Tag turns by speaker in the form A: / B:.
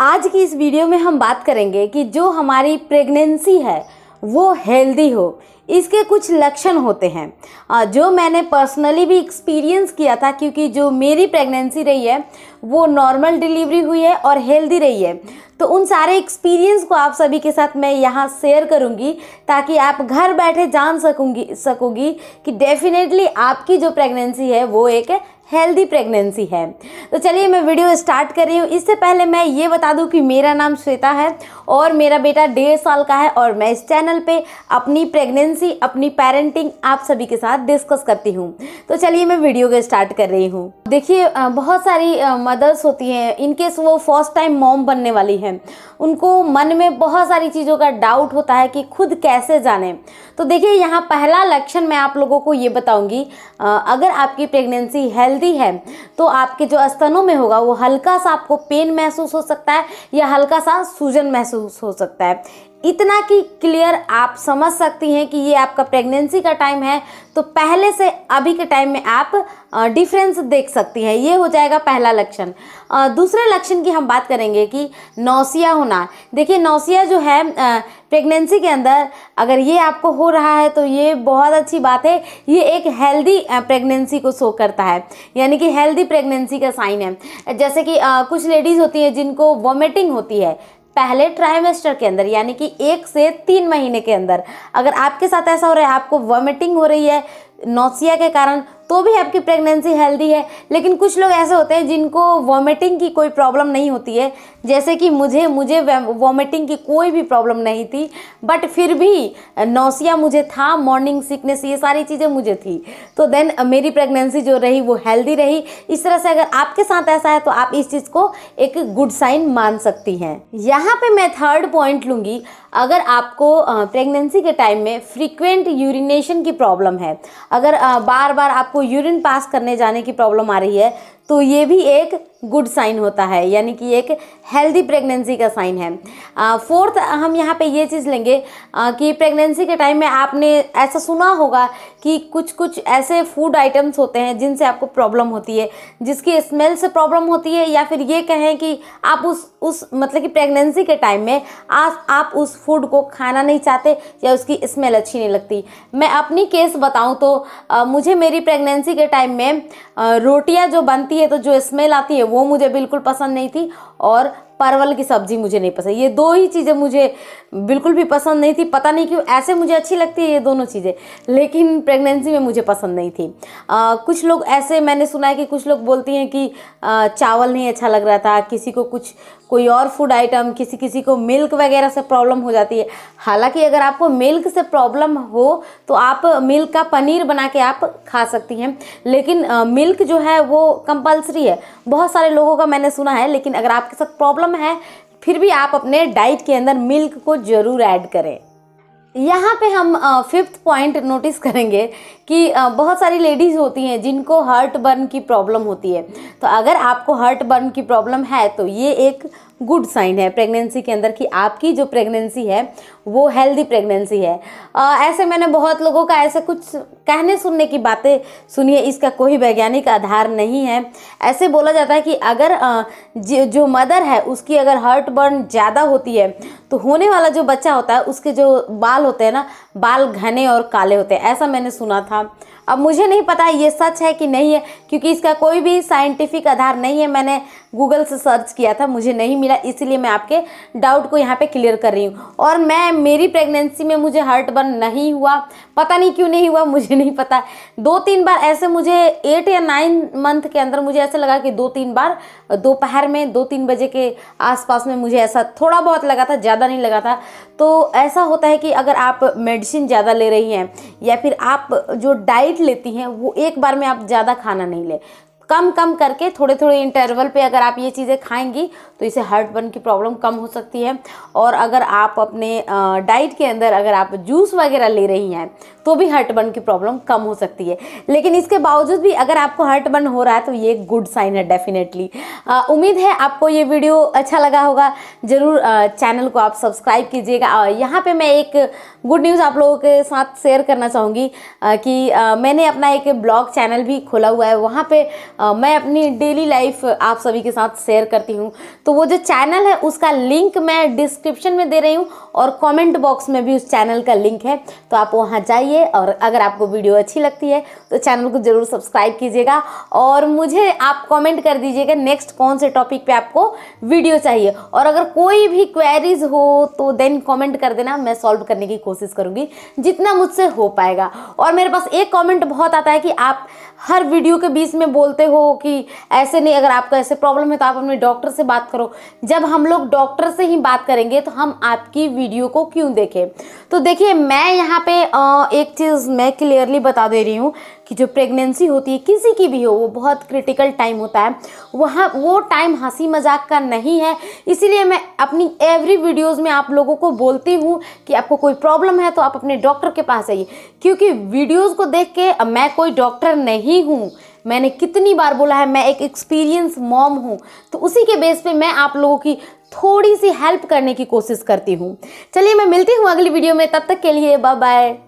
A: आज की इस वीडियो में हम बात करेंगे कि जो हमारी प्रेगनेंसी है वो हेल्दी हो इसके कुछ लक्षण होते हैं जो मैंने पर्सनली भी एक्सपीरियंस किया था क्योंकि जो मेरी प्रेगनेंसी रही है वो नॉर्मल डिलीवरी हुई है और हेल्दी रही है तो उन सारे एक्सपीरियंस को आप सभी के साथ मैं यहाँ शेयर करूँगी ताकि आप घर बैठे जान सकूँगी सकूँगी कि डेफिनेटली आपकी जो प्रेगनेंसी है वो एक हेल्दी प्रेगनेंसी है तो चलिए मैं वीडियो स्टार्ट कर रही हूँ इससे पहले मैं ये बता दूँ कि मेरा नाम श्वेता है और मेरा बेटा डेढ़ साल का है और मैं इस चैनल पे अपनी प्रेगनेंसी अपनी पेरेंटिंग आप सभी के साथ डिस्कस करती हूँ तो चलिए मैं वीडियो को स्टार्ट कर रही हूँ देखिए बहुत सारी मदर्स होती हैं इनकेस वो फर्स्ट टाइम मॉम बनने वाली हैं उनको मन में बहुत सारी चीज़ों का डाउट होता है कि खुद कैसे जाने तो देखिए यहाँ पहला लक्षण मैं आप लोगों को ये बताऊँगी अगर आपकी प्रेगनेंसी हेल्थ हेल्दी है तो आपके जो स्तनों में होगा वो हल्का सा आपको पेन महसूस हो सकता है या हल्का सा सूजन महसूस हो सकता है इतना कि क्लियर आप समझ सकती हैं कि ये आपका प्रेगनेंसी का टाइम है तो पहले से अभी के टाइम में आप डिफरेंस देख सकती हैं ये हो जाएगा पहला लक्षण दूसरे लक्षण की हम बात करेंगे कि नौसिया होना देखिए नौसिया जो है प्रेगनेंसी के अंदर अगर ये आपको हो रहा है तो ये बहुत अच्छी बात है ये एक हेल्दी प्रेगनेंसी को शो करता है यानी कि हेल्दी प्रेगनेंसी का साइन है जैसे कि कुछ लेडीज़ होती हैं जिनको वॉमिटिंग होती है पहले ट्राइमेस्टर के अंदर यानी कि एक से तीन महीने के अंदर अगर आपके साथ ऐसा हो रहा है आपको वॉमिटिंग हो रही है नौसिया के कारण तो भी आपकी प्रेगनेंसी हेल्दी है लेकिन कुछ लोग ऐसे होते हैं जिनको वॉमिटिंग की कोई प्रॉब्लम नहीं होती है जैसे कि मुझे मुझे वॉमिटिंग की कोई भी प्रॉब्लम नहीं थी बट फिर भी नौसिया मुझे था मॉर्निंग सिकनेस ये सारी चीज़ें मुझे थी तो देन मेरी प्रेगनेंसी जो रही वो हेल्दी रही इस तरह से अगर आपके साथ ऐसा है तो आप इस चीज़ को एक गुड साइन मान सकती हैं यहाँ पे मैं थर्ड पॉइंट लूँगी अगर आपको प्रेगनेंसी के टाइम में फ्रीक्वेंट यूरिनेशन की प्रॉब्लम है अगर बार बार आपको यूरिन पास करने जाने की प्रॉब्लम आ रही है तो ये भी एक गुड साइन होता है यानी कि एक हेल्दी प्रेगनेंसी का साइन है फोर्थ हम यहाँ पे ये चीज़ लेंगे आ, कि प्रेगनेंसी के टाइम में आपने ऐसा सुना होगा कि कुछ कुछ ऐसे फूड आइटम्स होते हैं जिनसे आपको प्रॉब्लम होती है जिसकी स्मेल से प्रॉब्लम होती है या फिर ये कहें कि आप उस उस मतलब कि प्रेगनेंसी के टाइम में आ आप उस फूड को खाना नहीं चाहते या उसकी स्मेल अच्छी नहीं लगती मैं अपनी केस बताऊँ तो आ, मुझे मेरी प्रेगनेंसी के टाइम में रोटियाँ जो बनती है तो जो स्मेल आती है वो मुझे बिल्कुल पसंद नहीं थी और परवल की सब्ज़ी मुझे नहीं पसंद ये दो ही चीज़ें मुझे बिल्कुल भी पसंद नहीं थी पता नहीं क्यों ऐसे मुझे अच्छी लगती है ये दोनों चीज़ें लेकिन प्रेगनेंसी में मुझे पसंद नहीं थी आ, कुछ लोग ऐसे मैंने सुना है कि कुछ लोग बोलती हैं कि आ, चावल नहीं अच्छा लग रहा था किसी को कुछ कोई और फूड आइटम किसी किसी को मिल्क वगैरह से प्रॉब्लम हो जाती है हालांकि अगर आपको मिल्क से प्रॉब्लम हो तो आप मिल्क का पनीर बना के आप खा सकती हैं लेकिन मिल्क जो है वो कंपलसरी है बहुत सारे लोगों का मैंने सुना है लेकिन अगर आपके साथ प्रॉब्लम प्रॉब्लम है फिर भी आप अपने डाइट के अंदर मिल्क को ज़रूर ऐड करें यहाँ पे हम फिफ्थ पॉइंट नोटिस करेंगे कि बहुत सारी लेडीज़ होती हैं जिनको हार्ट बर्न की प्रॉब्लम होती है तो अगर आपको हार्ट बर्न की प्रॉब्लम है तो ये एक गुड साइन है प्रेगनेंसी के अंदर कि आपकी जो प्रेगनेंसी है वो हेल्दी प्रेगनेंसी है आ, ऐसे मैंने बहुत लोगों का ऐसे कुछ कहने सुनने की बातें सुनिए इसका कोई वैज्ञानिक आधार नहीं है ऐसे बोला जाता है कि अगर आ, जो मदर है उसकी अगर हर्ट बर्न ज़्यादा होती है तो होने वाला जो बच्चा होता है उसके जो बाल होते हैं ना बाल घने और काले होते हैं ऐसा मैंने सुना था अब मुझे नहीं पता ये सच है कि नहीं है क्योंकि इसका कोई भी साइंटिफिक आधार नहीं है मैंने गूगल से सर्च किया था मुझे नहीं मिला इसीलिए मैं आपके डाउट को यहाँ पे क्लियर कर रही हूँ और मैं मेरी प्रेगनेंसी में मुझे हर्ट बर्न नहीं हुआ पता नहीं क्यों नहीं हुआ मुझे नहीं पता दो तीन बार ऐसे मुझे एट या नाइन मंथ के अंदर मुझे ऐसा लगा कि दो तीन बार दोपहर में दो तीन बजे के आसपास में मुझे ऐसा थोड़ा बहुत लगा था ज़्यादा नहीं लगा था तो ऐसा होता है कि अगर आप मेडिसिन ज़्यादा ले रही हैं या फिर आप जो डाइट डाइट लेती हैं वो एक बार में आप ज़्यादा खाना नहीं लें कम कम करके थोड़े थोड़े इंटरवल पे अगर आप ये चीज़ें खाएंगी तो इसे हार्ट बर्न की प्रॉब्लम कम हो सकती है और अगर आप अपने डाइट के अंदर अगर आप जूस वगैरह ले रही हैं तो भी हार्ट बर्न की प्रॉब्लम कम हो सकती है लेकिन इसके बावजूद भी अगर आपको हार्ट बर्न हो रहा है तो ये गुड साइन है डेफिनेटली उम्मीद है आपको ये वीडियो अच्छा लगा होगा ज़रूर चैनल को आप सब्सक्राइब कीजिएगा यहाँ पर मैं एक गुड न्यूज़ आप लोगों के साथ शेयर करना चाहूँगी कि मैंने अपना एक ब्लॉग चैनल भी खोला हुआ है वहाँ पर मैं अपनी डेली लाइफ आप सभी के साथ शेयर करती हूँ तो वो जो चैनल है उसका लिंक मैं डिस्क्रिप्शन में दे रही हूँ और कमेंट बॉक्स में भी उस चैनल का लिंक है तो आप वहाँ जाइए और अगर आपको वीडियो अच्छी लगती है तो चैनल को ज़रूर सब्सक्राइब कीजिएगा और मुझे आप कॉमेंट कर दीजिएगा नेक्स्ट कौन से टॉपिक पर आपको वीडियो चाहिए और अगर कोई भी क्वेरीज हो तो देन कॉमेंट कर देना मैं सॉल्व करने की कोशिश करूँगी जितना मुझसे हो पाएगा और मेरे पास एक कॉमेंट बहुत आता है कि आप हर वीडियो के बीच में बोलते सोचते हो कि ऐसे नहीं अगर आपको ऐसे प्रॉब्लम है तो आप अपने डॉक्टर से बात करो जब हम लोग डॉक्टर से ही बात करेंगे तो हम आपकी वीडियो को क्यों देखें तो देखिए मैं यहाँ पे एक चीज़ मैं क्लियरली बता दे रही हूँ कि जो प्रेगनेंसी होती है किसी की भी हो वो बहुत क्रिटिकल टाइम होता है वहाँ वो टाइम हंसी मजाक का नहीं है इसीलिए मैं अपनी एवरी वीडियोस में आप लोगों को बोलती हूँ कि आपको कोई प्रॉब्लम है तो आप अपने डॉक्टर के पास आइए क्योंकि वीडियोस को देख के मैं कोई डॉक्टर नहीं हूँ मैंने कितनी बार बोला है मैं एक एक्सपीरियंस मॉम हूँ तो उसी के बेस पे मैं आप लोगों की थोड़ी सी हेल्प करने की कोशिश करती हूँ चलिए मैं मिलती हूँ अगली वीडियो में तब तक के लिए बाय बाय